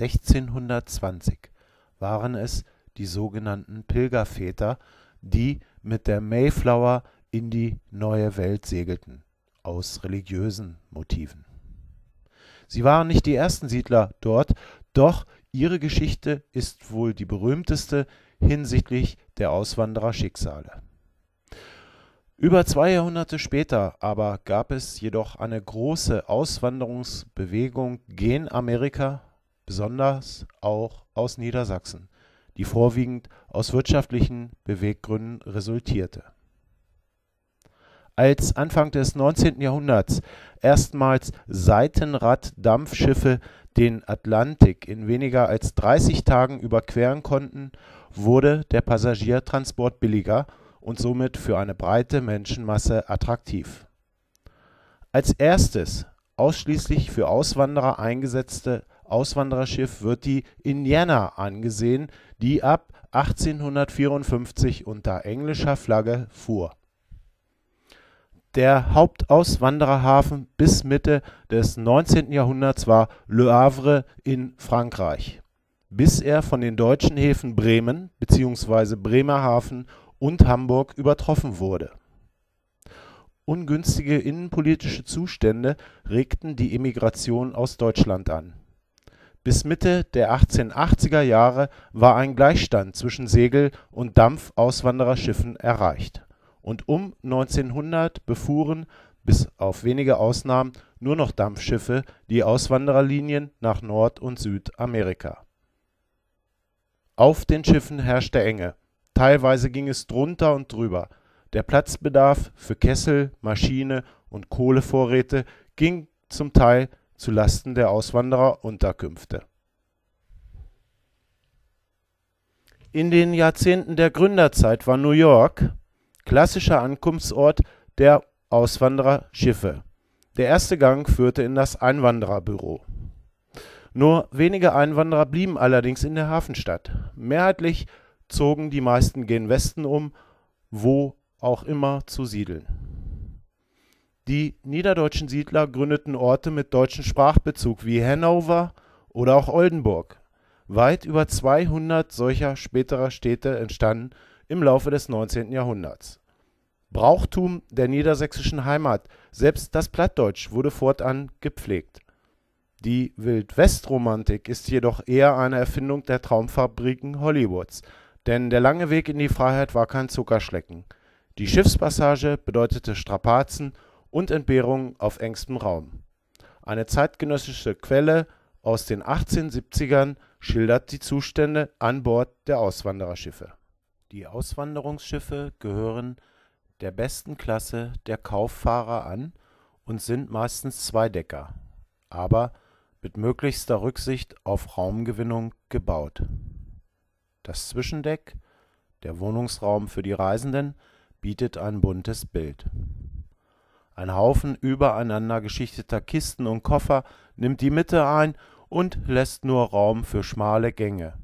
1620 waren es die sogenannten Pilgerväter, die mit der Mayflower in die neue Welt segelten, aus religiösen Motiven. Sie waren nicht die ersten Siedler dort, doch ihre Geschichte ist wohl die berühmteste hinsichtlich der Auswandererschicksale. Über zwei Jahrhunderte später aber gab es jedoch eine große Auswanderungsbewegung gen Amerika besonders auch aus Niedersachsen, die vorwiegend aus wirtschaftlichen Beweggründen resultierte. Als Anfang des 19. Jahrhunderts erstmals Seitenraddampfschiffe den Atlantik in weniger als 30 Tagen überqueren konnten, wurde der Passagiertransport billiger und somit für eine breite Menschenmasse attraktiv. Als erstes ausschließlich für Auswanderer eingesetzte Auswandererschiff wird die Indiana angesehen, die ab 1854 unter englischer Flagge fuhr. Der Hauptauswandererhafen bis Mitte des 19. Jahrhunderts war Le Havre in Frankreich, bis er von den deutschen Häfen Bremen bzw. Bremerhaven und Hamburg übertroffen wurde. Ungünstige innenpolitische Zustände regten die Emigration aus Deutschland an bis Mitte der 1880er Jahre war ein Gleichstand zwischen Segel und Dampf-Auswandererschiffen erreicht, und um 1900 befuhren bis auf wenige Ausnahmen nur noch Dampfschiffe die Auswandererlinien nach Nord und Südamerika. Auf den Schiffen herrschte Enge, teilweise ging es drunter und drüber, der Platzbedarf für Kessel, Maschine und Kohlevorräte ging zum Teil zu Lasten der Auswanderer Unterkünfte. In den Jahrzehnten der Gründerzeit war New York klassischer Ankunftsort der Auswandererschiffe. Der erste Gang führte in das Einwandererbüro. Nur wenige Einwanderer blieben allerdings in der Hafenstadt. Mehrheitlich zogen die meisten gen Westen um, wo auch immer zu siedeln. Die niederdeutschen Siedler gründeten Orte mit deutschem Sprachbezug wie Hannover oder auch Oldenburg. Weit über 200 solcher späterer Städte entstanden im Laufe des 19. Jahrhunderts. Brauchtum der niedersächsischen Heimat, selbst das Plattdeutsch wurde fortan gepflegt. Die Wildwestromantik ist jedoch eher eine Erfindung der Traumfabriken Hollywoods, denn der lange Weg in die Freiheit war kein Zuckerschlecken. Die Schiffspassage bedeutete Strapazen und Entbehrungen auf engstem Raum. Eine zeitgenössische Quelle aus den 1870ern schildert die Zustände an Bord der Auswandererschiffe. Die Auswanderungsschiffe gehören der besten Klasse der Kauffahrer an und sind meistens Zweidecker, aber mit möglichster Rücksicht auf Raumgewinnung gebaut. Das Zwischendeck, der Wohnungsraum für die Reisenden, bietet ein buntes Bild. Ein Haufen übereinander geschichteter Kisten und Koffer nimmt die Mitte ein und lässt nur Raum für schmale Gänge,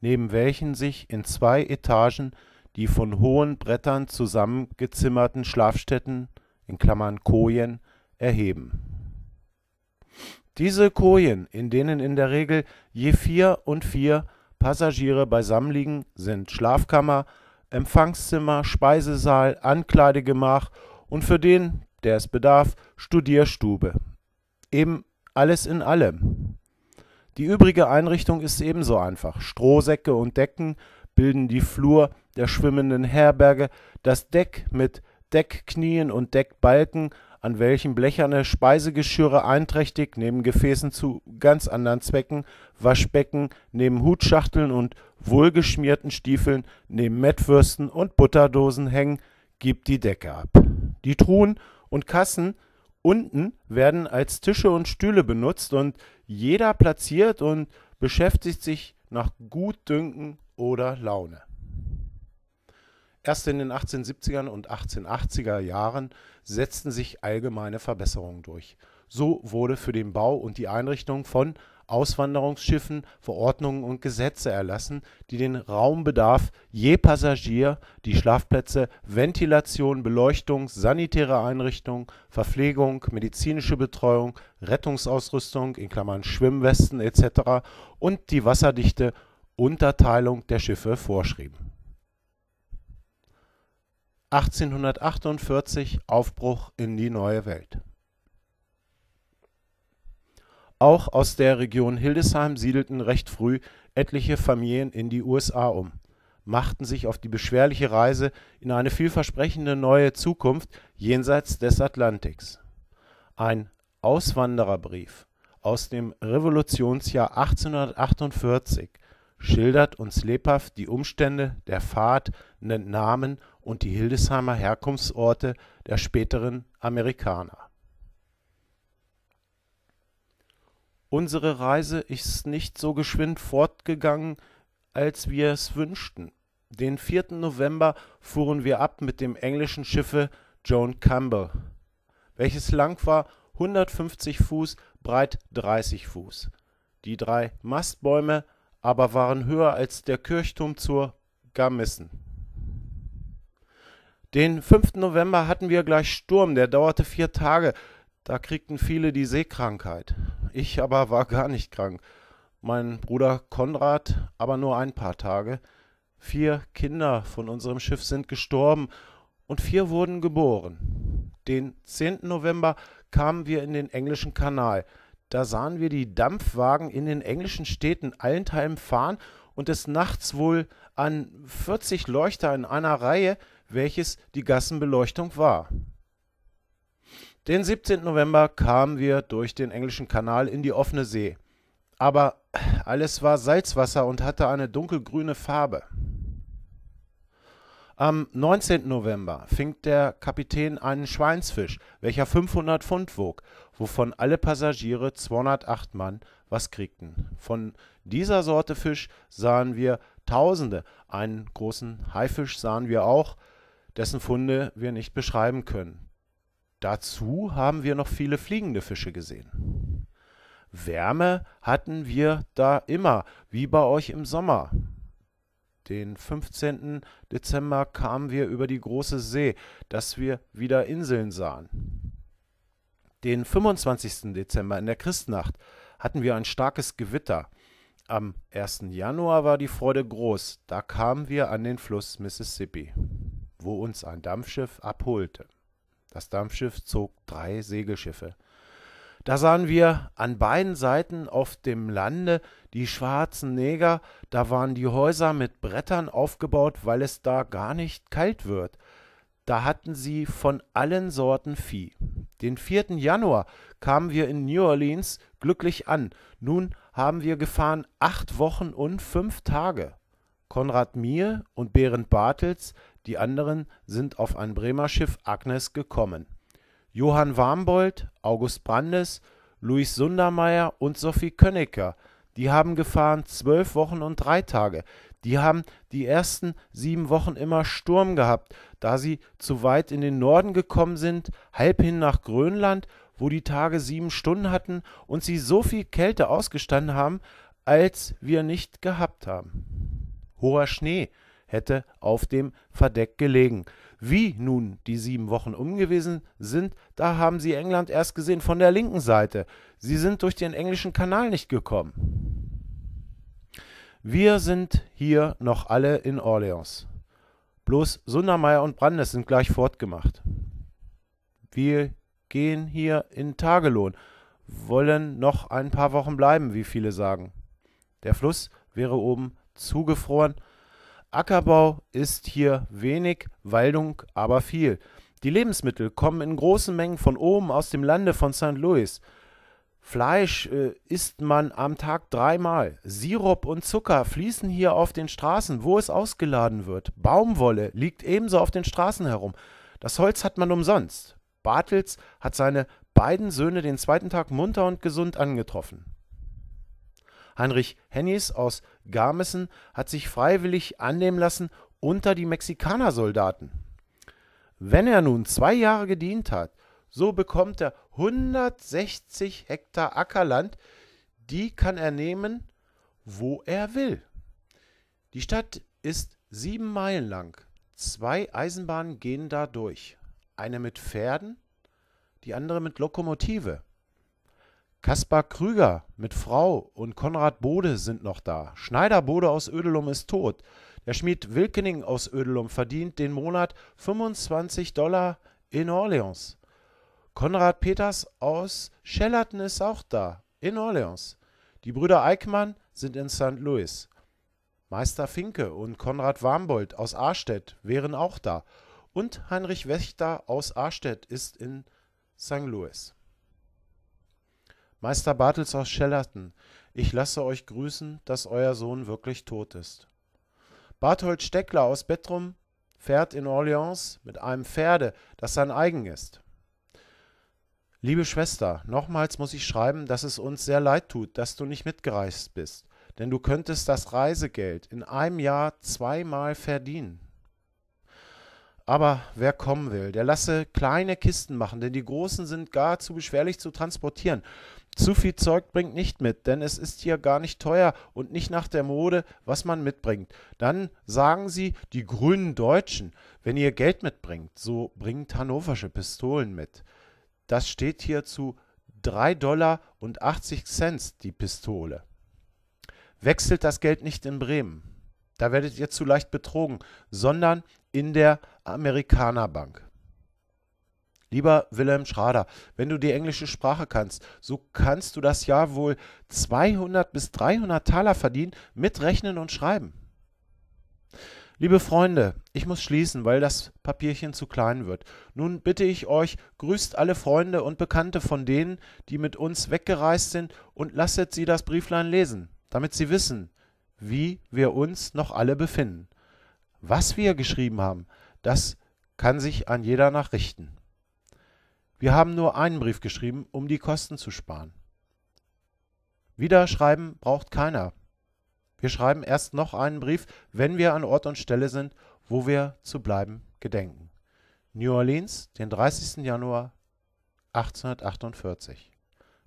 neben welchen sich in zwei Etagen die von hohen Brettern zusammengezimmerten Schlafstätten (Kojen) erheben. Diese Kojen, in denen in der Regel je vier und vier Passagiere beisammenliegen, sind Schlafkammer, Empfangszimmer, Speisesaal, Ankleidegemach und für den der es bedarf, Studierstube. Eben alles in allem. Die übrige Einrichtung ist ebenso einfach. Strohsäcke und Decken bilden die Flur der schwimmenden Herberge, das Deck mit Deckknien und Deckbalken, an welchen blecherne Speisegeschirre einträchtig neben Gefäßen zu ganz anderen Zwecken, Waschbecken neben Hutschachteln und wohlgeschmierten Stiefeln neben Mettwürsten und Butterdosen hängen, gibt die Decke ab. Die Truhen und Kassen unten werden als Tische und Stühle benutzt und jeder platziert und beschäftigt sich nach Gutdünken oder Laune. Erst in den 1870ern und 1880er Jahren setzten sich allgemeine Verbesserungen durch. So wurde für den Bau und die Einrichtung von Auswanderungsschiffen Verordnungen und Gesetze erlassen, die den Raumbedarf je Passagier, die Schlafplätze, Ventilation, Beleuchtung, sanitäre Einrichtungen, Verpflegung, medizinische Betreuung, Rettungsausrüstung in Klammern (Schwimmwesten etc.) und die wasserdichte Unterteilung der Schiffe vorschrieben. 1848 – Aufbruch in die Neue Welt auch aus der Region Hildesheim siedelten recht früh etliche Familien in die USA um, machten sich auf die beschwerliche Reise in eine vielversprechende neue Zukunft jenseits des Atlantiks. Ein Auswandererbrief aus dem Revolutionsjahr 1848 schildert uns lebhaft die Umstände der Fahrt, den Namen und die Hildesheimer Herkunftsorte der späteren Amerikaner. unsere Reise ist nicht so geschwind fortgegangen, als wir es wünschten. Den 4. November fuhren wir ab mit dem englischen Schiffe Joan Campbell, welches lang war 150 Fuß, breit 30 Fuß. Die drei Mastbäume aber waren höher als der Kirchturm zur Garmissen. Den 5. November hatten wir gleich Sturm, der dauerte vier Tage, da kriegten viele die Seekrankheit. Ich aber war gar nicht krank. Mein Bruder Konrad aber nur ein paar Tage. Vier Kinder von unserem Schiff sind gestorben und vier wurden geboren. Den 10. November kamen wir in den englischen Kanal. Da sahen wir die Dampfwagen in den englischen Städten allenthalben fahren und des Nachts wohl an 40 Leuchter in einer Reihe, welches die Gassenbeleuchtung war. Den 17. November kamen wir durch den englischen Kanal in die offene See. Aber alles war Salzwasser und hatte eine dunkelgrüne Farbe. Am 19. November fing der Kapitän einen Schweinsfisch, welcher 500 Pfund wog, wovon alle Passagiere 208 Mann was kriegten. Von dieser Sorte Fisch sahen wir Tausende. Einen großen Haifisch sahen wir auch, dessen Funde wir nicht beschreiben können. Dazu haben wir noch viele fliegende Fische gesehen. Wärme hatten wir da immer, wie bei euch im Sommer. Den 15. Dezember kamen wir über die große See, dass wir wieder Inseln sahen. Den 25. Dezember in der Christnacht hatten wir ein starkes Gewitter. Am 1. Januar war die Freude groß, da kamen wir an den Fluss Mississippi, wo uns ein Dampfschiff abholte. Das Dampfschiff zog drei Segelschiffe. Da sahen wir an beiden Seiten auf dem Lande die schwarzen Neger, da waren die Häuser mit Brettern aufgebaut, weil es da gar nicht kalt wird. Da hatten sie von allen Sorten Vieh. Den 4. Januar kamen wir in New Orleans glücklich an. Nun haben wir gefahren acht Wochen und fünf Tage. Konrad Mihe und Berend Bartels, die anderen sind auf ein Bremer Schiff Agnes gekommen. Johann Warmbold, August Brandes, Luis Sundermeier und Sophie Könnecker, die haben gefahren zwölf Wochen und drei Tage. Die haben die ersten sieben Wochen immer Sturm gehabt, da sie zu weit in den Norden gekommen sind, halb hin nach Grönland, wo die Tage sieben Stunden hatten und sie so viel Kälte ausgestanden haben, als wir nicht gehabt haben. Hoher Schnee hätte auf dem Verdeck gelegen. Wie nun die sieben Wochen um gewesen sind, da haben sie England erst gesehen von der linken Seite. Sie sind durch den englischen Kanal nicht gekommen. Wir sind hier noch alle in Orleans. Bloß Sundermeier und Brandes sind gleich fortgemacht. Wir gehen hier in Tagelohn, wollen noch ein paar Wochen bleiben, wie viele sagen. Der Fluss wäre oben zugefroren. Ackerbau ist hier wenig, Waldung aber viel. Die Lebensmittel kommen in großen Mengen von oben aus dem Lande von St. Louis. Fleisch äh, isst man am Tag dreimal. Sirup und Zucker fließen hier auf den Straßen, wo es ausgeladen wird. Baumwolle liegt ebenso auf den Straßen herum. Das Holz hat man umsonst. Bartels hat seine beiden Söhne den zweiten Tag munter und gesund angetroffen. Heinrich Hennies aus Garmissen hat sich freiwillig annehmen lassen unter die Mexikanersoldaten. Wenn er nun zwei Jahre gedient hat, so bekommt er 160 Hektar Ackerland, die kann er nehmen, wo er will. Die Stadt ist sieben Meilen lang. Zwei Eisenbahnen gehen da durch. Eine mit Pferden, die andere mit Lokomotive. Kaspar Krüger mit Frau und Konrad Bode sind noch da. Schneider Bode aus Ödelum ist tot. Der Schmied Wilkening aus Ödelum verdient den Monat 25 Dollar in Orleans. Konrad Peters aus Schellerton ist auch da, in Orleans. Die Brüder Eickmann sind in St. Louis. Meister Finke und Konrad Warmbold aus Arstedt wären auch da. Und Heinrich Wächter aus Arstedt ist in St. Louis. Meister Bartels aus Schellerten, ich lasse euch grüßen, dass euer Sohn wirklich tot ist. Barthold Steckler aus Bettrum fährt in Orleans mit einem Pferde, das sein eigen ist. Liebe Schwester, nochmals muss ich schreiben, dass es uns sehr leid tut, dass du nicht mitgereist bist, denn du könntest das Reisegeld in einem Jahr zweimal verdienen. Aber wer kommen will, der lasse kleine Kisten machen, denn die großen sind gar zu beschwerlich zu transportieren. Zu viel Zeug bringt nicht mit, denn es ist hier gar nicht teuer und nicht nach der Mode, was man mitbringt. Dann sagen sie, die grünen Deutschen, wenn ihr Geld mitbringt, so bringt hannoversche Pistolen mit. Das steht hier zu 3 Dollar und 80 Cent die Pistole. Wechselt das Geld nicht in Bremen. Da werdet ihr zu leicht betrogen, sondern in der Amerikanerbank. Lieber Wilhelm Schrader, wenn du die englische Sprache kannst, so kannst du das Jahr wohl 200 bis 300 Taler verdienen mit Rechnen und Schreiben. Liebe Freunde, ich muss schließen, weil das Papierchen zu klein wird. Nun bitte ich euch, grüßt alle Freunde und Bekannte von denen, die mit uns weggereist sind, und lasset sie das Brieflein lesen, damit sie wissen, wie wir uns noch alle befinden. Was wir geschrieben haben, das kann sich an jeder Nachrichten. Wir haben nur einen Brief geschrieben, um die Kosten zu sparen. Wieder schreiben braucht keiner. Wir schreiben erst noch einen Brief, wenn wir an Ort und Stelle sind, wo wir zu bleiben gedenken. New Orleans, den 30. Januar 1848.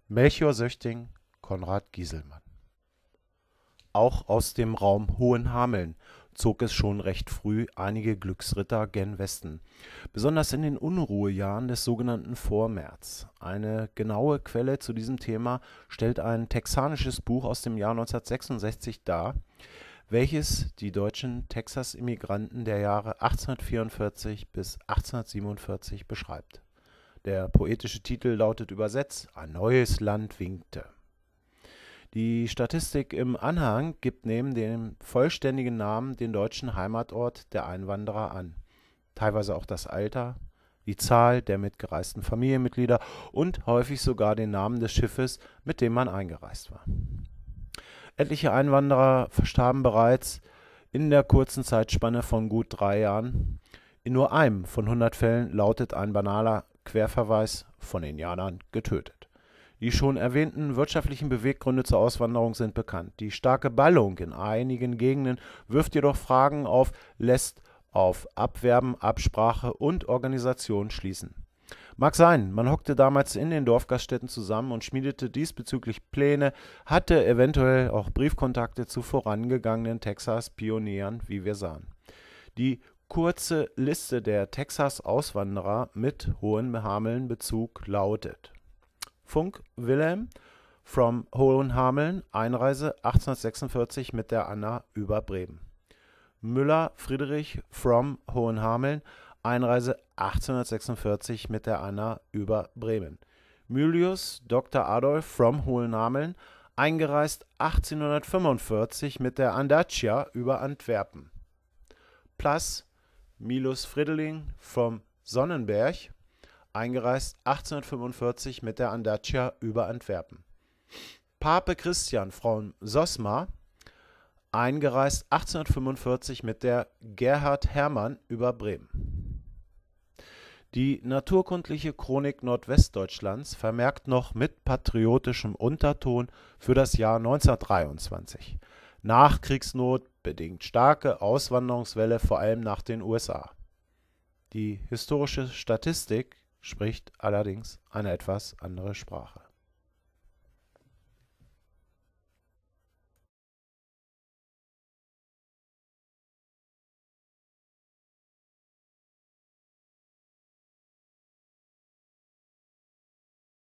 Melchior Söchting, Konrad Gieselmann. Auch aus dem Raum Hohenhameln zog es schon recht früh einige Glücksritter gen Westen, besonders in den Unruhejahren des sogenannten Vormärz. Eine genaue Quelle zu diesem Thema stellt ein texanisches Buch aus dem Jahr 1966 dar, welches die deutschen Texas-Immigranten der Jahre 1844 bis 1847 beschreibt. Der poetische Titel lautet übersetzt Ein neues Land winkte die Statistik im Anhang gibt neben dem vollständigen Namen den deutschen Heimatort der Einwanderer an, teilweise auch das Alter, die Zahl der mitgereisten Familienmitglieder und häufig sogar den Namen des Schiffes, mit dem man eingereist war. Etliche Einwanderer verstarben bereits in der kurzen Zeitspanne von gut drei Jahren. In nur einem von 100 Fällen lautet ein banaler Querverweis von Indianern getötet. Die schon erwähnten wirtschaftlichen Beweggründe zur Auswanderung sind bekannt. Die starke Ballung in einigen Gegenden wirft jedoch Fragen auf, lässt auf Abwerben, Absprache und Organisation schließen. Mag sein, man hockte damals in den Dorfgaststätten zusammen und schmiedete diesbezüglich Pläne, hatte eventuell auch Briefkontakte zu vorangegangenen Texas-Pionieren, wie wir sahen. Die kurze Liste der Texas-Auswanderer mit hohen Hameln-Bezug lautet Funk Wilhelm from Hohenhameln, Einreise 1846 mit der Anna über Bremen. Müller Friedrich from Hohenhameln, Einreise 1846 mit der Anna über Bremen. Mylius Dr. Adolf from Hohenhameln, eingereist 1845 mit der Andaccia über Antwerpen. Plus Milus Friedeling vom Sonnenberg, eingereist 1845 mit der Andaccia über Antwerpen. Pape Christian von Sosma, eingereist 1845 mit der Gerhard Hermann über Bremen. Die naturkundliche Chronik Nordwestdeutschlands vermerkt noch mit patriotischem Unterton für das Jahr 1923. Nachkriegsnot bedingt starke Auswanderungswelle vor allem nach den USA. Die historische Statistik spricht allerdings eine etwas andere Sprache.